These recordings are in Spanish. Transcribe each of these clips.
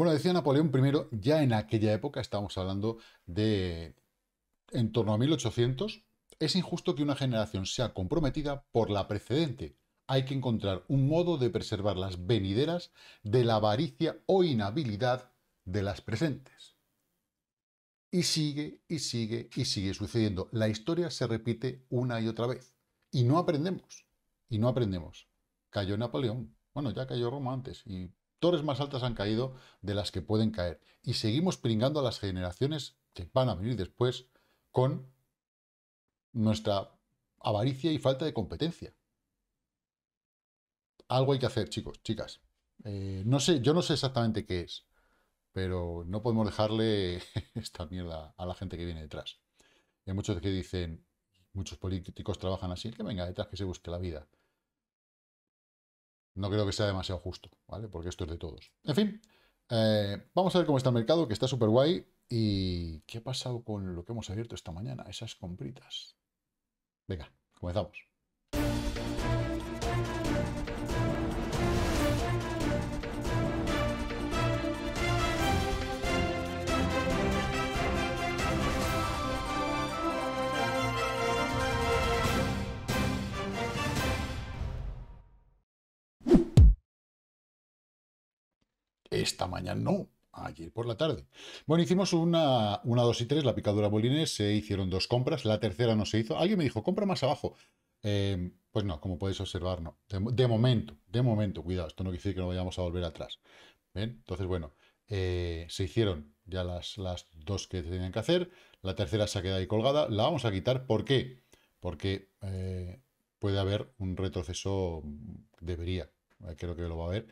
Bueno, decía Napoleón I, ya en aquella época, estamos hablando de en torno a 1800, es injusto que una generación sea comprometida por la precedente. Hay que encontrar un modo de preservar las venideras de la avaricia o inhabilidad de las presentes. Y sigue, y sigue, y sigue sucediendo. La historia se repite una y otra vez. Y no aprendemos. Y no aprendemos. Cayó Napoleón. Bueno, ya cayó Roma antes. Y torres más altas han caído de las que pueden caer. Y seguimos pringando a las generaciones que van a venir después con nuestra avaricia y falta de competencia. Algo hay que hacer, chicos, chicas. Eh, no sé, yo no sé exactamente qué es, pero no podemos dejarle esta mierda a la gente que viene detrás. Hay muchos que dicen, muchos políticos trabajan así, que venga detrás, que se busque la vida. No creo que sea demasiado justo, ¿vale? Porque esto es de todos. En fin, eh, vamos a ver cómo está el mercado, que está súper guay. ¿Y qué ha pasado con lo que hemos abierto esta mañana? Esas compritas. Venga, comenzamos. Esta mañana no, ayer por la tarde. Bueno, hicimos una, una y tres, la picadura bolines, se hicieron dos compras, la tercera no se hizo. Alguien me dijo, compra más abajo. Eh, pues no, como podéis observar, no. De, momento, de momento, cuidado, esto no quiere decir que no vayamos a volver atrás. Entonces, bueno, eh, se hicieron ya las, las dos que tenían que hacer, la tercera se ha quedado ahí colgada, la vamos a quitar, ¿por qué? Porque eh, puede haber un retroceso, debería, creo que lo va a haber,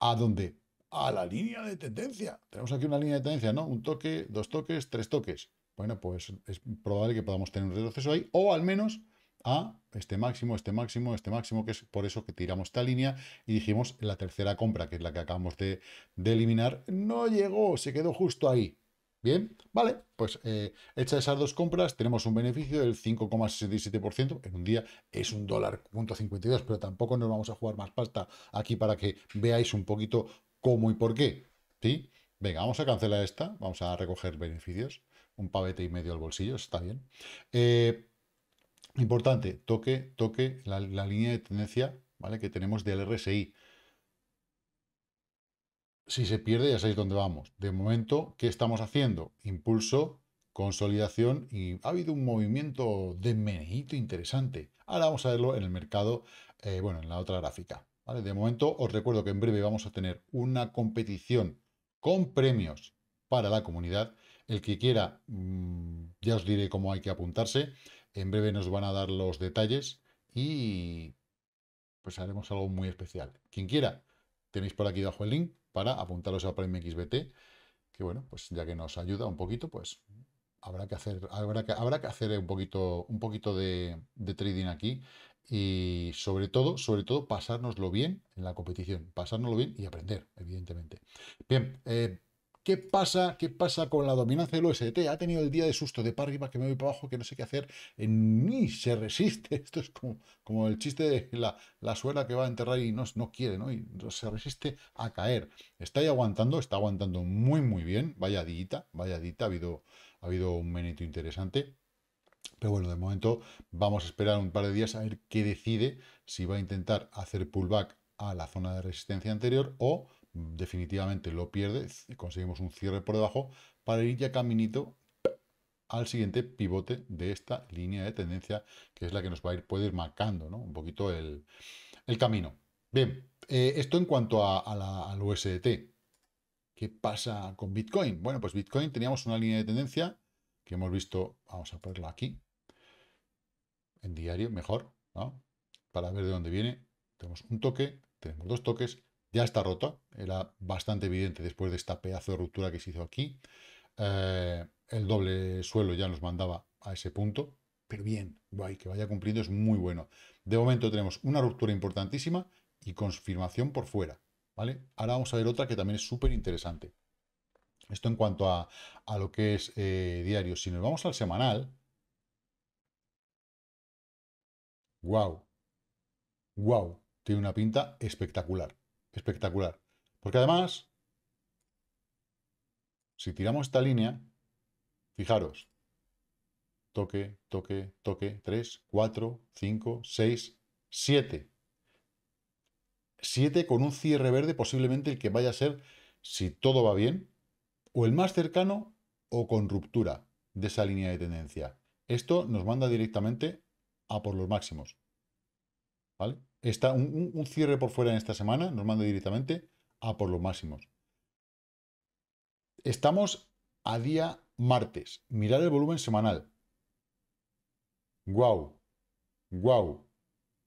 ¿A dónde? A la línea de tendencia. Tenemos aquí una línea de tendencia, ¿no? Un toque, dos toques, tres toques. Bueno, pues es probable que podamos tener un retroceso ahí, o al menos a este máximo, este máximo, este máximo, que es por eso que tiramos esta línea y dijimos la tercera compra, que es la que acabamos de, de eliminar, no llegó, se quedó justo ahí. Bien, vale, pues hecha eh, hechas esas dos compras, tenemos un beneficio del 5,67% en un día, es un dólar, punto 52, pero tampoco nos vamos a jugar más pasta aquí para que veáis un poquito cómo y por qué, ¿sí? Venga, vamos a cancelar esta, vamos a recoger beneficios, un pavete y medio al bolsillo, está bien. Eh, importante, toque, toque la, la línea de tendencia, ¿vale? Que tenemos del RSI, si se pierde, ya sabéis dónde vamos. De momento, ¿qué estamos haciendo? Impulso, consolidación y ha habido un movimiento de menejito interesante. Ahora vamos a verlo en el mercado, eh, bueno, en la otra gráfica. De momento, os recuerdo que en breve vamos a tener una competición con premios para la comunidad. El que quiera, mm, ya os diré cómo hay que apuntarse. En breve nos van a dar los detalles y pues haremos algo muy especial. Quien quiera, tenéis por aquí abajo el link para apuntaros a Prime XBT, que bueno, pues ya que nos ayuda un poquito, pues habrá que hacer, habrá que, habrá que hacer un poquito, un poquito de, trading aquí y sobre todo, sobre todo, pasárnoslo bien en la competición, pasárnoslo bien y aprender, evidentemente. Bien, eh, ¿Qué pasa, ¿Qué pasa con la dominancia del OST? Ha tenido el día de susto de para que me voy para abajo, que no sé qué hacer, eh, ni se resiste. Esto es como, como el chiste de la, suela que va a enterrar y no, no quiere, ¿no? Y se resiste a caer. Está ahí aguantando, está aguantando muy, muy bien. Vaya dita, vaya dita, ha habido, ha habido un menito interesante. Pero bueno, de momento vamos a esperar un par de días a ver qué decide, si va a intentar hacer pullback a la zona de resistencia anterior o definitivamente lo pierde, conseguimos un cierre por debajo para ir ya caminito al siguiente pivote de esta línea de tendencia, que es la que nos va a ir, puede ir marcando un poquito el, camino. Bien, eh, esto en cuanto a, la, al USDT. ¿Qué pasa con Bitcoin? Bueno, pues Bitcoin teníamos una línea de tendencia que hemos visto, vamos a ponerla aquí, en diario, mejor, ¿no? Para ver de dónde viene. Tenemos un toque, tenemos dos toques, ya está rota, era bastante evidente después de esta pedazo de ruptura que se hizo aquí. Eh, el doble suelo ya nos mandaba a ese punto, pero bien, que vaya cumpliendo es muy bueno. De momento tenemos una ruptura importantísima y confirmación por fuera, ¿vale? Ahora vamos a ver otra que también es súper interesante. Esto en cuanto a, lo que es eh, diario. Si nos vamos al semanal, wow, wow, tiene una pinta espectacular espectacular. Porque además, si tiramos esta línea, fijaros, toque, toque, toque, 3, 4, 5, 6, 7. 7 con un cierre verde, posiblemente el que vaya a ser, si todo va bien, o el más cercano o con ruptura de esa línea de tendencia. Esto nos manda directamente a por los máximos. ¿vale? Está un, cierre por fuera en esta semana nos manda directamente a por los máximos. Estamos a día martes. Mirar el volumen semanal. ¡Guau! ¡Guau! O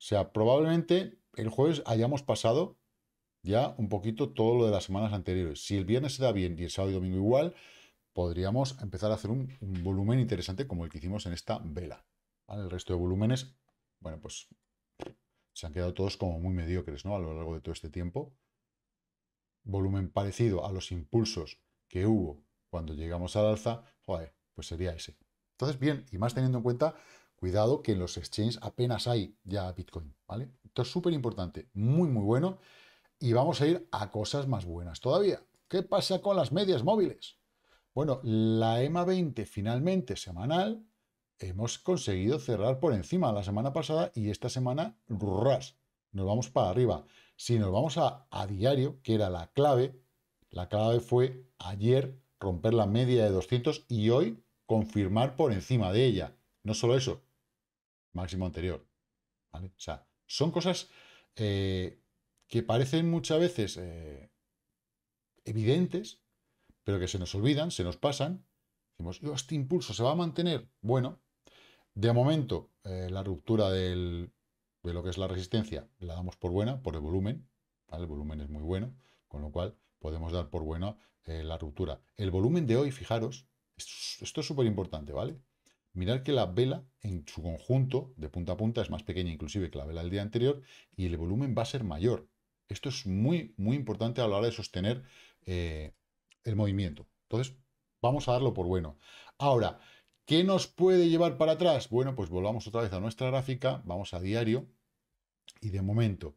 sea, probablemente el jueves hayamos pasado ya un poquito todo lo de las semanas anteriores. Si el viernes se da bien y el sábado y domingo igual, podríamos empezar a hacer un, volumen interesante como el que hicimos en esta vela. El resto de volúmenes, bueno, pues se han quedado todos como muy mediocres ¿no? a lo largo de todo este tiempo. Volumen parecido a los impulsos que hubo cuando llegamos al alza, joder, pues sería ese. Entonces, bien, y más teniendo en cuenta, cuidado que en los exchanges apenas hay ya Bitcoin, ¿vale? Esto es súper importante, muy, muy bueno. Y vamos a ir a cosas más buenas todavía. ¿Qué pasa con las medias móviles? Bueno, la EMA 20 finalmente semanal hemos conseguido cerrar por encima la semana pasada y esta semana, ras, nos vamos para arriba. Si nos vamos a, diario, que era la clave, la clave fue ayer romper la media de 200 y hoy confirmar por encima de ella. No solo eso, máximo anterior. O sea, son cosas eh, que parecen muchas veces eh, evidentes, pero que se nos olvidan, se nos pasan. Decimos, este impulso se va a mantener. Bueno, de momento, eh, la ruptura del, de lo que es la resistencia la damos por buena, por el volumen. El volumen es muy bueno, con lo cual podemos dar por buena eh, la ruptura. El volumen de hoy, fijaros, esto es súper importante, ¿vale? Mirad que la vela en su conjunto, de punta a punta, es más pequeña inclusive que la vela del día anterior y el volumen va a ser mayor. Esto es muy, muy importante a la hora de sostener eh, el movimiento. Entonces, vamos a darlo por bueno. Ahora, ¿Qué nos puede llevar para atrás? Bueno, pues volvamos otra vez a nuestra gráfica, vamos a diario, y de momento,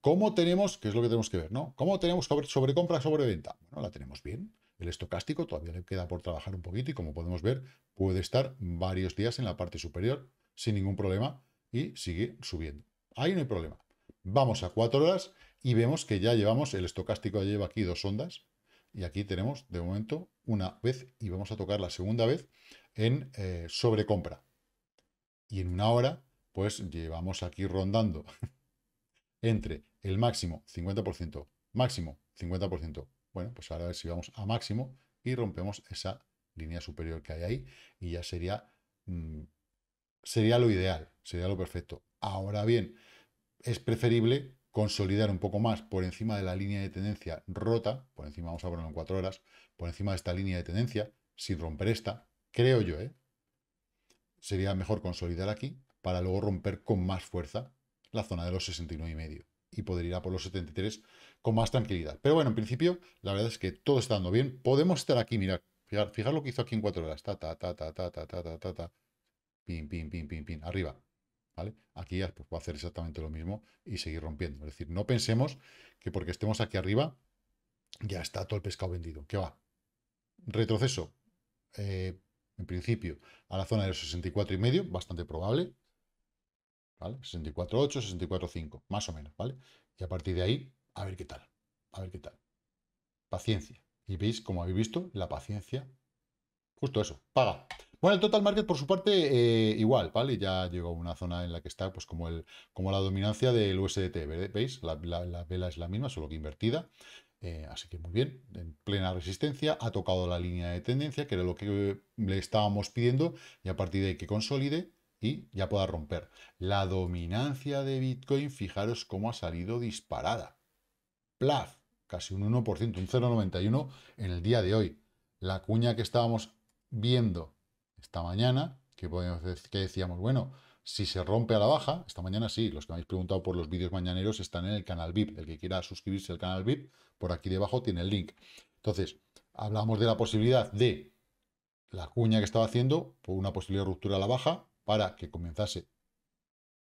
¿cómo tenemos, qué es lo que tenemos que ver, ¿no? ¿Cómo tenemos sobre, sobre compra, sobre venta? Bueno, la tenemos bien. El estocástico todavía le queda por trabajar un poquito y como podemos ver, puede estar varios días en la parte superior sin ningún problema y sigue subiendo. Ahí no hay problema. Vamos a cuatro horas y vemos que ya llevamos, el estocástico lleva aquí dos ondas, y aquí tenemos de momento una vez y vamos a tocar la segunda vez en eh, sobrecompra. Y en una hora, pues llevamos aquí rondando entre el máximo 50%, máximo 50%. Bueno, pues ahora a ver si vamos a máximo y rompemos esa línea superior que hay ahí y ya sería, mm, sería lo ideal, sería lo perfecto. Ahora bien, es preferible consolidar un poco más por encima de la línea de tendencia rota, por encima, vamos a ponerlo en cuatro horas, por encima de esta línea de tendencia, sin romper esta, creo yo, sería mejor consolidar aquí para luego romper con más fuerza la zona de los 69,5 y poder ir a por los 73 con más tranquilidad. Pero bueno, en principio, la verdad es que todo está dando bien. Podemos estar aquí, mirad, fijar, lo que hizo aquí en cuatro horas, ta, ta, ta, ta, ta, ta, ta, ta, ta, ta, pin, pin, pin, pin, pin, arriba. Aquí pues, va a hacer exactamente lo mismo y seguir rompiendo. Es decir, no pensemos que porque estemos aquí arriba ya está todo el pescado vendido. ¿Qué va? Retroceso, eh, en principio, a la zona de los 64,5, bastante probable. 64,8, 64,5, más o menos, ¿vale? Y a partir de ahí, a ver qué tal, a ver qué tal. Paciencia. Y veis, como habéis visto, la paciencia Justo eso, paga. Bueno, el total market por su parte eh, igual, ¿vale? Ya llegó a una zona en la que está pues como, el, como la dominancia del USDT, ¿veis? La, vela es la misma, solo que invertida. Eh, así que muy bien, en plena resistencia, ha tocado la línea de tendencia, que era lo que le estábamos pidiendo, y a partir de ahí que consolide y ya pueda romper. La dominancia de Bitcoin, fijaros cómo ha salido disparada. Plaf, casi un 1%, un 0,91 en el día de hoy. La cuña que estábamos viendo esta mañana, que, que decíamos, bueno, si se rompe a la baja, esta mañana sí, los que me habéis preguntado por los vídeos mañaneros están en el canal VIP. El que quiera suscribirse al canal VIP, por aquí debajo tiene el link. Entonces, hablamos de la posibilidad de la cuña que estaba haciendo, por una posible ruptura a la baja, para que comenzase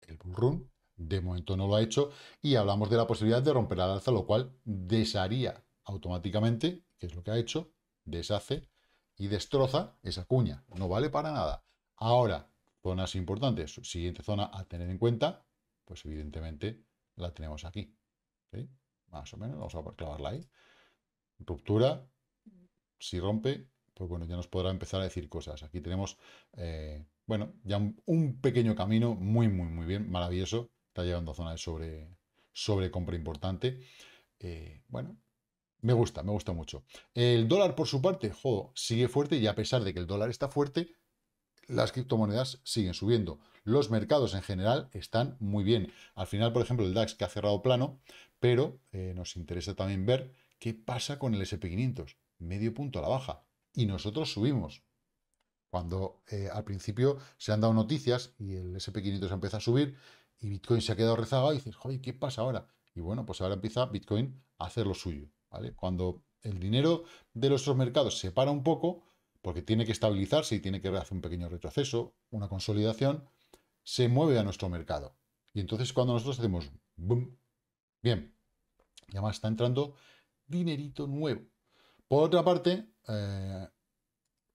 el bull run. De momento no lo ha hecho. Y hablamos de la posibilidad de romper la alza, lo cual desharía automáticamente, que es lo que ha hecho, deshace y destroza esa cuña. No vale para nada. Ahora, zonas importantes. Siguiente zona a tener en cuenta, pues evidentemente la tenemos aquí. Más o menos, vamos a clavarla ahí. Ruptura, si rompe, pues bueno, ya nos podrá empezar a decir cosas. Aquí tenemos, eh, bueno, ya un, pequeño camino muy, muy, muy bien, maravilloso. Está llegando a zona sobre, sobre compra importante. Eh, bueno, me gusta, me gusta mucho. El dólar, por su parte, sigue fuerte y a pesar de que el dólar está fuerte, las criptomonedas siguen subiendo. Los mercados en general están muy bien. Al final, por ejemplo, el DAX que ha cerrado plano, pero eh, nos interesa también ver qué pasa con el SP500, medio punto a la baja. Y nosotros subimos. Cuando eh, al principio se han dado noticias y el SP500 empieza a subir y Bitcoin se ha quedado rezagado y dices, joder, ¿qué pasa ahora? Y bueno, pues ahora empieza Bitcoin a hacer lo suyo. Cuando el dinero de nuestros mercados se para un poco, porque tiene que estabilizarse y tiene que hacer un pequeño retroceso, una consolidación, se mueve a nuestro mercado. Y entonces cuando nosotros hacemos boom, bien, ya más está entrando dinerito nuevo. Por otra parte, eh,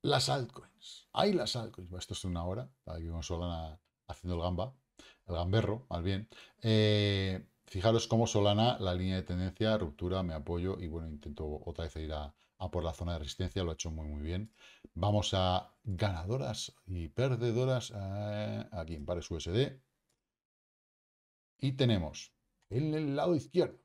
las altcoins. Hay las altcoins. Esto es una hora, aquí con Solana haciendo el gamba, el gamberro, más bien. Eh, Fijaros cómo Solana, la línea de tendencia, ruptura, me apoyo y bueno, intento otra vez ir a, por la zona de resistencia, lo ha hecho muy muy bien. Vamos a ganadoras y perdedoras eh, aquí en pares USD. Y tenemos en el lado izquierdo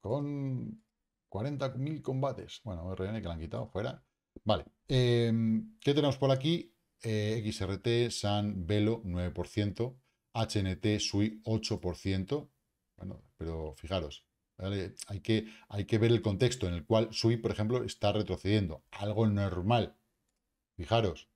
con 40.000 combates. Bueno, RN que la han quitado fuera. Vale, em, ¿qué tenemos por aquí? Eh, XRT, San, Velo 9%, HNT, SUI 8%. Bueno, pero fijaros, hay, que, hay que ver el contexto en el cual SUI, por ejemplo, está retrocediendo. Algo normal. Fijaros,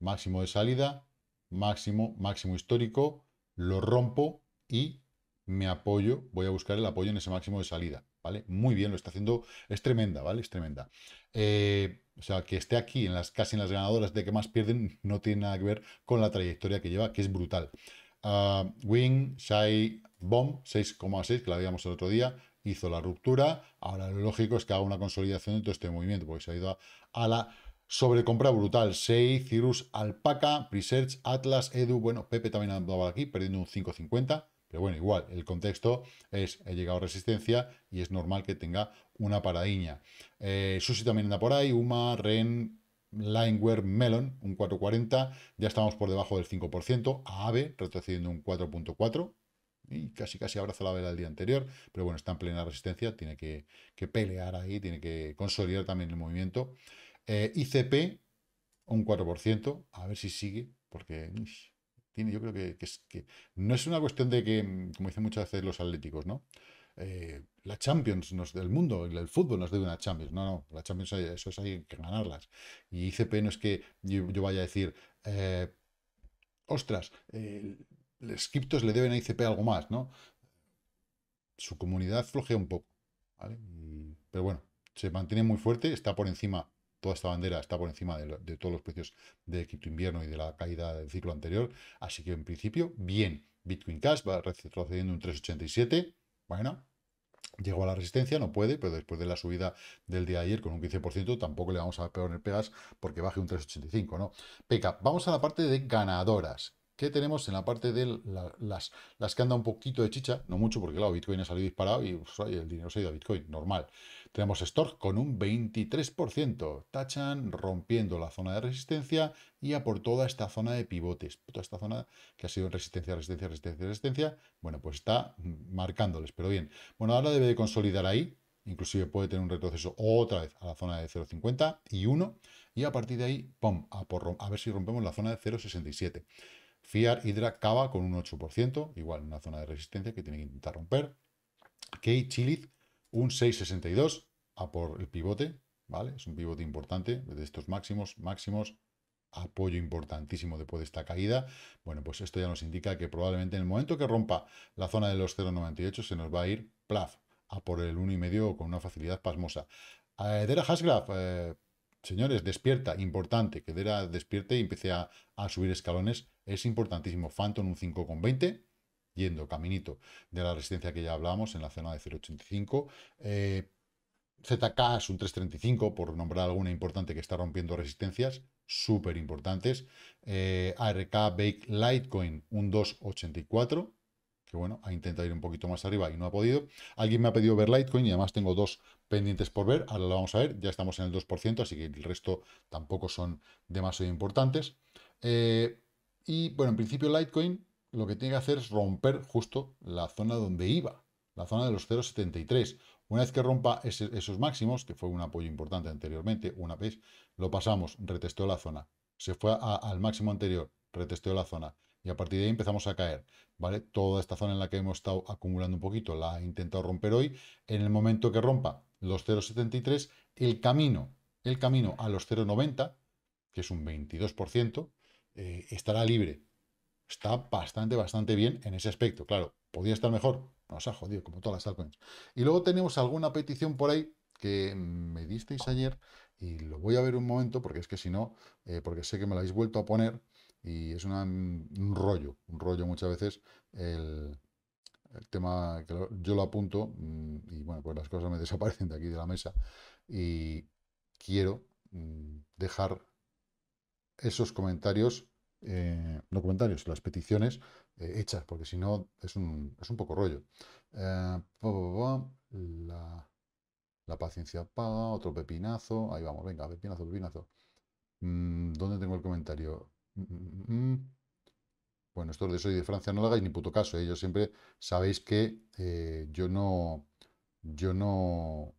máximo de salida, máximo, máximo histórico, lo rompo y me apoyo, voy a buscar el apoyo en ese máximo de salida, ¿vale? Muy bien, lo está haciendo, es tremenda, ¿vale? Es tremenda. Eh, o sea, que esté aquí, en las, casi en las ganadoras de que más pierden, no tiene nada que ver con la trayectoria que lleva, que es brutal. Ah, Wing Shai Bomb, 6,6, que la veíamos el otro día, hizo la ruptura. Ahora lo lógico es que haga una consolidación de todo este movimiento, porque se ha ido a, la sobrecompra brutal. 6, Cirrus Alpaca, Presearch, Atlas, Edu. Bueno, Pepe también andaba aquí, perdiendo un 5,50. Pero bueno, igual, el contexto es, he llegado a resistencia y es normal que tenga una paradiña. Eh, Susi también anda por ahí, Uma, Ren, Lineware Melon, un 4,40, ya estamos por debajo del 5%, AAVE retrocediendo un 4,4%, y casi casi abraza la vela del día anterior, pero bueno, está en plena resistencia, tiene que, pelear ahí, tiene que consolidar también el movimiento. Eh, ICP, un 4%, a ver si sigue, porque tiene, yo creo que, es, que no es una cuestión de que, mm, como dicen muchas veces los atléticos, ¿no? Eh, la Champions del mundo, el fútbol nos debe una Champions. No, no, la Champions eso hay que ganarlas. Y ICP no es que yo, vaya a decir, eh, ostras, el eh, los criptos le deben a ICP algo más, ¿no? Su comunidad flojea un poco, mm, Pero bueno, se mantiene muy fuerte, está por encima, toda esta bandera está por encima de, todos los precios de cripto invierno y de la caída del ciclo anterior. Así que en principio, bien, Bitcoin Cash va retrocediendo un 387. Bueno, llegó a la resistencia, no puede, pero después de la subida del día de ayer con un 15%, tampoco le vamos a poner pegas porque baje un 3,85, ¿no? Peca, vamos a la parte de ganadoras. Qué tenemos en la parte de las, las que anda un poquito de chicha, no mucho, porque claro, Bitcoin ha salido disparado y pues, el dinero se ha ido a Bitcoin, normal. Tenemos Stork con un 23%, tachan rompiendo la zona de resistencia y a por toda esta zona de pivotes, toda esta zona que ha sido resistencia, resistencia, resistencia, resistencia, bueno, pues está marcándoles, pero bien. Bueno, ahora debe de consolidar ahí, inclusive puede tener un retroceso otra vez a la zona de 0,50 y 1, y a partir de ahí, pum, a, por, a ver si rompemos la zona de 0,67. Fiat Hydra Cava con un 8%, igual una zona de resistencia que tiene que intentar romper. Key Chiliz, un 6,62 a por el pivote, ¿vale? Es un pivote importante de estos máximos, máximos, apoyo importantísimo después de esta caída. Bueno, pues esto ya nos indica que probablemente en el momento que rompa la zona de los 0,98 se nos va a ir, plaf, a por el 1,5 con una facilidad pasmosa. Eh, Dera Hasgraf, eh, señores, despierta, importante, que Dera despierte y empiece a, a subir escalones es importantísimo. Phantom un 5,20, yendo caminito de la resistencia que ya hablábamos en la zona de 0,85. Eh, ZK es un 3,35, por nombrar alguna importante que está rompiendo resistencias, súper importantes. Eh, ARK, Bake, Litecoin, un 2,84 que bueno, ha intentado ir un poquito más arriba y no ha podido. Alguien me ha pedido ver Litecoin y además tengo dos pendientes por ver, ahora lo vamos a ver, ya estamos en el 2%, así que el resto tampoco son demasiado importantes. Eh, y bueno, en principio Litecoin lo que tiene que hacer es romper justo la zona donde iba, la zona de los 0,73. Una vez que rompa esos máximos, que fue un apoyo importante anteriormente, una vez lo pasamos, retestó la zona, se fue al máximo anterior, retestó la zona, y a partir de ahí empezamos a caer, ¿vale? Toda esta zona en la que hemos estado acumulando un poquito la ha intentado romper hoy, en el momento que rompa los 0,73, el camino, el camino a los 0,90, que es un 22%, eh, estará libre. Está bastante, bastante bien en ese aspecto. Claro, podría estar mejor. Nos ha jodido, como todas las altcoins. Y luego tenemos alguna petición por ahí que me disteis ayer y lo voy a ver un momento porque es que si no, eh, porque sé que me lo habéis vuelto a poner y es un rollo, un rollo muchas veces el, tema que yo lo apunto mm, y bueno, pues las cosas me desaparecen de aquí de la mesa y quiero mm, dejar esos comentarios, eh, no comentarios, las peticiones eh, hechas, porque si no es un, es un poco rollo. Eh, la, paciencia paga, otro pepinazo, ahí vamos, venga, pepinazo, pepinazo. Mm, ¿Dónde tengo el comentario? Mm, mm, bueno, esto de soy de Francia no lo hagáis ni puto caso. ellos siempre sabéis que yo no, yo no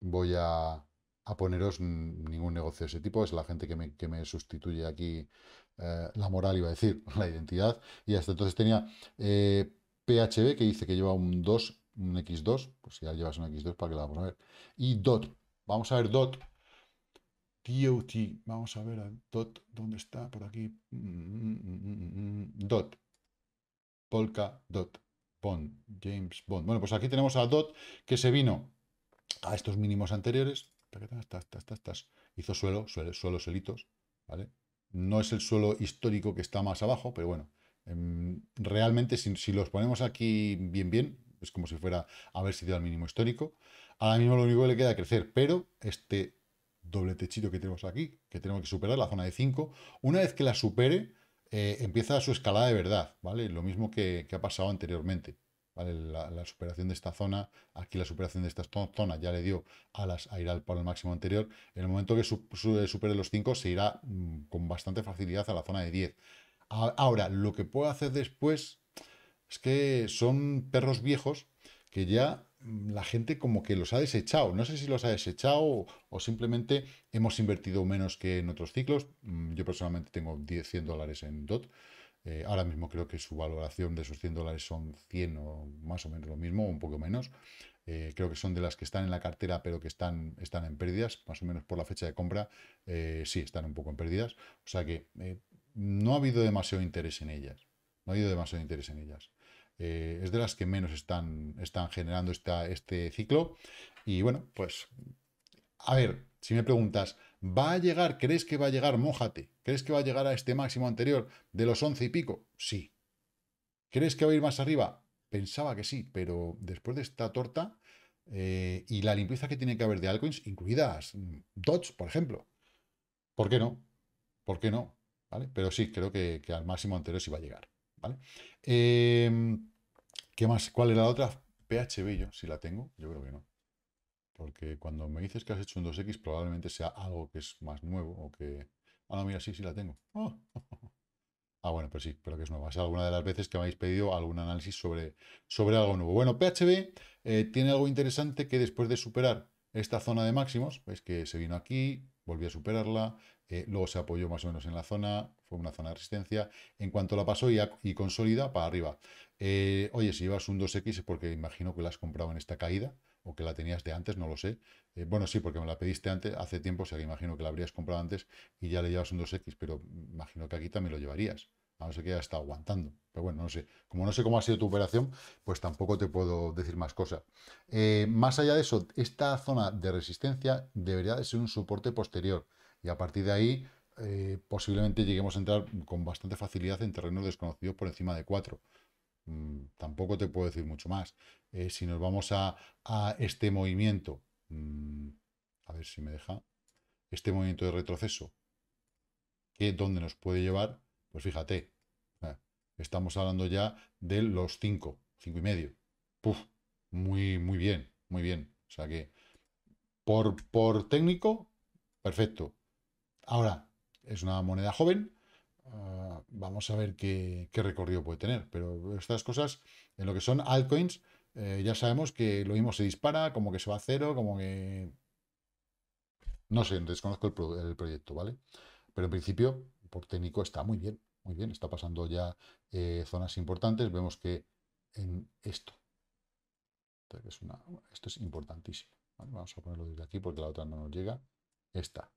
voy a a poneros ningún negocio de ese tipo. Es la gente que me, sustituye aquí eh, la moral, iba a decir, la identidad. Y hasta entonces tenía eh, PHB, que dice que lleva un 2, un X2. Pues si ya llevas un X2, ¿para que la vamos a ver? Y DOT. Vamos a ver DOT. DOT. Vamos a ver a DOT. ¿Dónde está? Por aquí. DOT. Polka DOT. Bond. James Bond. Bueno, pues aquí tenemos a DOT que se vino a estos mínimos anteriores, hizo suelo, suelo, suelos suelitos, ¿vale? No es el suelo histórico que está más abajo, pero bueno, em, realmente si, los ponemos aquí bien, bien, es como si fuera haber sido al mínimo histórico. Ahora mismo lo único que le queda es crecer, pero este doble techito que tenemos aquí, que tenemos que superar, la zona de 5, una vez que la supere, eh, empieza su escalada de verdad, ¿vale? Lo mismo que ha pasado anteriormente. La, superación de esta zona, aquí la superación de esta zona ya le dio alas a ir al el máximo anterior. En el momento que supere los 5 se irá mm, con bastante facilidad a la zona de 10. Ahora, lo que puedo hacer después es que son perros viejos que ya mm, la gente como que los ha desechado. No sé si los ha desechado o, simplemente hemos invertido menos que en otros ciclos. Mm, yo personalmente tengo 10, 100 dólares en DOT. Eh, ahora mismo creo que su valoración de sus 100 dólares son 100 o más o menos lo mismo, un poco menos. Eh, creo que son de las que están en la cartera, pero que están, están en pérdidas, más o menos por la fecha de compra. Eh, sí, están un poco en pérdidas. O sea que no ha habido demasiado interés en ellas. No ha habido demasiado interés en ellas. es de las que menos están, están generando este ciclo. Y bueno, pues, a ver, si me preguntas, ¿va a llegar? ¿Crees que va a llegar? Mójate. ¿Crees que va a llegar a este máximo anterior de los once y pico? Sí. ¿Crees que va a ir más arriba? Pensaba que sí, pero después de esta torta eh, y la limpieza que tiene que haber de altcoins, incluidas mm, Dodge, por ejemplo. ¿Por qué no? ¿Por qué no? ¿Vale? Pero sí, creo que, al máximo anterior sí va a llegar. ¿vale? Em, ¿Qué más? ¿Cuál era la otra? PHB yo, si la tengo, yo creo que no. Porque cuando me dices que has hecho un 2X, probablemente sea algo que es más nuevo o que... Ah, no, mira, sí, sí la tengo. Ah, bueno, pero sí, pero que es nueva. Es alguna de las veces que me habéis pedido algún análisis sobre, sobre algo nuevo. Bueno, PHB eh, tiene algo interesante que después de superar esta zona de máximos, veis que se vino aquí, volvió a superarla, eh, luego se apoyó más o menos en la zona, fue una zona de resistencia. En cuanto la pasó y, y consolida, para arriba. Eh, oye, si llevas un 2X es porque imagino que la has comprado en esta caída o que la tenías de antes, no lo sé. Eh, bueno, sí, porque me la pediste antes, hace tiempo, o sea que imagino que la habrías comprado antes y ya le llevas un 2X, pero imagino que aquí también lo llevarías. A no ser que ya está aguantando. Pero bueno, no sé. Como no sé cómo ha sido tu operación, pues tampoco te puedo decir más cosas. Eh, más allá de eso, esta zona de resistencia debería de ser un soporte posterior. Y a partir de ahí, eh, posiblemente lleguemos a entrar con bastante facilidad en terrenos desconocidos por encima de 4. Mm, tampoco te puedo decir mucho más. Eh, si nos vamos a, este movimiento, mm, a ver si me deja, este movimiento de retroceso, ¿Qué? dónde nos puede llevar, pues fíjate, eh, estamos hablando ya de los 5, 5 y medio. muy, muy bien, muy bien. O sea que por, por técnico, perfecto. Ahora, es una moneda joven. Ah, vamos a ver qué, qué, recorrido puede tener. Pero estas cosas, en lo que son altcoins, eh, ya sabemos que lo mismo se dispara, como que se va a cero, como que... No sé, desconozco el, proyecto, ¿vale? Pero en principio, por técnico, está muy bien, muy bien. Está pasando ya eh, zonas importantes. Vemos que en esto, esto es importantísimo. Vamos a ponerlo desde aquí porque la otra no nos llega. Esta,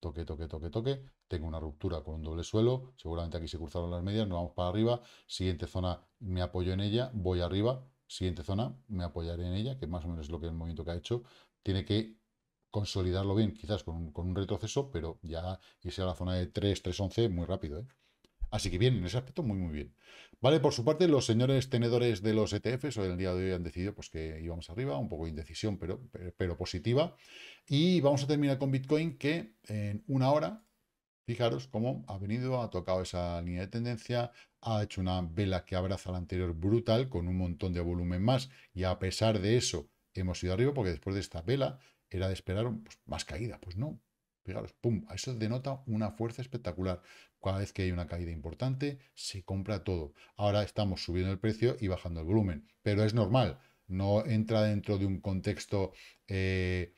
toque, toque, toque, toque, tengo una ruptura con un doble suelo, seguramente aquí se cruzaron las medias, no vamos para arriba, siguiente zona me apoyo en ella, voy arriba, siguiente zona, me apoyaré en ella, que más o menos es lo que el movimiento que ha hecho, tiene que consolidarlo bien, quizás con un, retroceso, pero ya irse a la zona de 3, 3.11 muy rápido. ¿eh? Así que bien, en ese aspecto muy, muy bien. Vale, por su parte, los señores tenedores de los ETFs hoy el día de hoy han decidido pues, que íbamos arriba, un poco de indecisión, pero, pero, pero positiva. Y vamos a terminar con Bitcoin, que en una hora, fijaros cómo ha venido, ha tocado esa línea de tendencia, ha hecho una vela que abraza la anterior brutal con un montón de volumen más y a pesar de eso hemos ido arriba porque después de esta vela era de esperar pues, más caída. Pues no, fijaros, pum, eso denota una fuerza espectacular. Cada vez que hay una caída importante se compra todo. Ahora estamos subiendo el precio y bajando el volumen, pero es normal, no entra dentro de un contexto... Eh,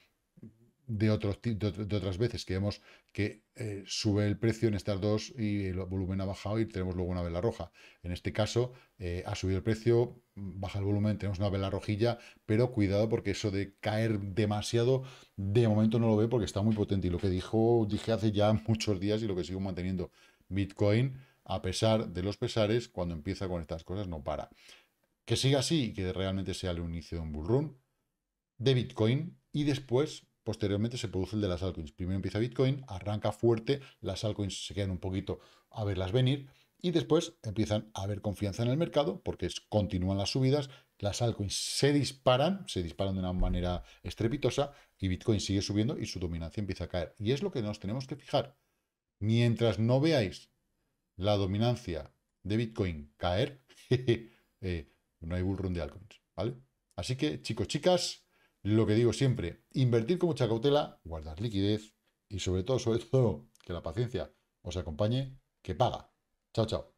de, otros, de, otras veces que vemos que eh, sube el precio en estas dos y el volumen ha bajado y tenemos luego una vela roja. En este caso eh, ha subido el precio, baja el volumen, tenemos una vela rojilla, pero cuidado porque eso de caer demasiado de momento no lo veo porque está muy potente y lo que dijo, dije hace ya muchos días y lo que sigo manteniendo, Bitcoin a pesar de los pesares, cuando empieza con estas cosas no para. Que siga así y que realmente sea el inicio de un bull run de Bitcoin y después posteriormente se produce el de las altcoins. Primero empieza Bitcoin, arranca fuerte, las altcoins se quedan un poquito a verlas venir y después empiezan a haber confianza en el mercado porque continúan las subidas, las altcoins se disparan, se disparan de una manera estrepitosa y Bitcoin sigue subiendo y su dominancia empieza a caer. Y es lo que nos tenemos que fijar. Mientras no veáis la dominancia de Bitcoin caer, eh, no hay bullrun de altcoins, ¿vale? Así que, chicos, chicas, lo que digo siempre, invertir con mucha cautela, guardar liquidez y sobre todo, sobre todo, que la paciencia os acompañe, que paga. Chao, chao.